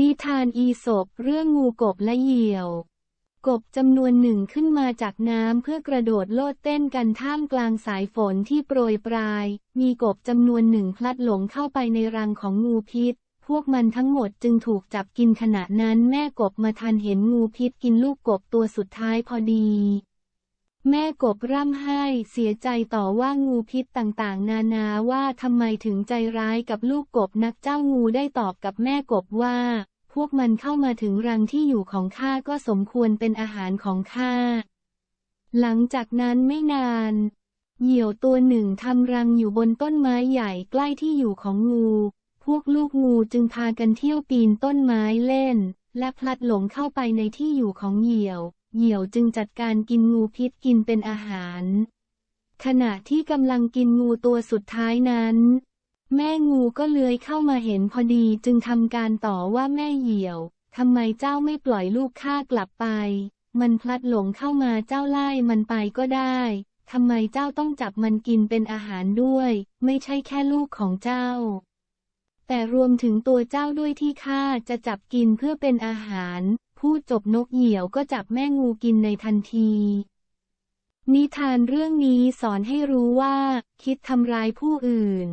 นิทานอีศบเรื่องงูกบและเหยี่ยว กบจำนวนหนึ่งขึ้นมาจากน้ำเพื่อกระโดดโลดเต้นกันท่ามกลางสายฝนที่โปรยปลาย มีกบจำนวนหนึ่งพลัดหลงเข้าไปในรังของงูพิษ พวกมันทั้งหมดจึงถูกจับกินขณะนั้นแม่กบมาทันเห็นงูพิษกินลูกกบตัวสุดท้ายพอดีแม่กบร่ำไห้เสียใจต่อว่างูพิษต่างๆ นานาว่าทำไมถึงใจร้ายกับลูกกบนักเจ้างูได้ตอบกับแม่กบว่า พวกมันเข้ามาถึงรังที่อยู่ของข้าก็สมควรเป็นอาหารของข้าหลังจากนั้นไม่นานเหยี่ยวตัวหนึ่งทำรังอยู่บนต้นไม้ใหญ่ใกล้ที่อยู่ของงู พวกลูกงูจึงพากันเที่ยวปีนต้นไม้เล่น และพลัดหลงเข้าไปในที่อยู่ของเหยี่ยวเหยี่ยวจึงจัดการกินงูพิษกินเป็นอาหาร ขณะที่กำลังกินงูตัวสุดท้ายนั้น แม่งูก็เลื้อยเข้ามาเห็นพอดีจึงทำการต่อว่าแม่เหี่ยวทำไมเจ้าไม่ปล่อยลูกข้ากลับไป มันพลัดหลงเข้ามาเจ้าไล่มันไปก็ได้ทำไมเจ้าต้องจับมันกินเป็นอาหารด้วย ไม่ใช่แค่ลูกของเจ้า แต่รวมถึงตัวเจ้าด้วยที่ข้าจะจับกินเพื่อเป็นอาหารพูดจบนกเหยี่ยวก็จับแม่งูกินในทันที นิทานเรื่องนี้สอนให้รู้ว่า คิดทำร้ายผู้อื่น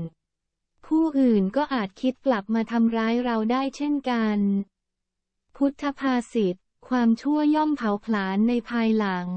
ผู้อื่นก็อาจคิดกลับมาทำร้ายเราได้เช่นกัน พุทธภาษิต ความชั่วย่อมเผาผลาญในภายหลัง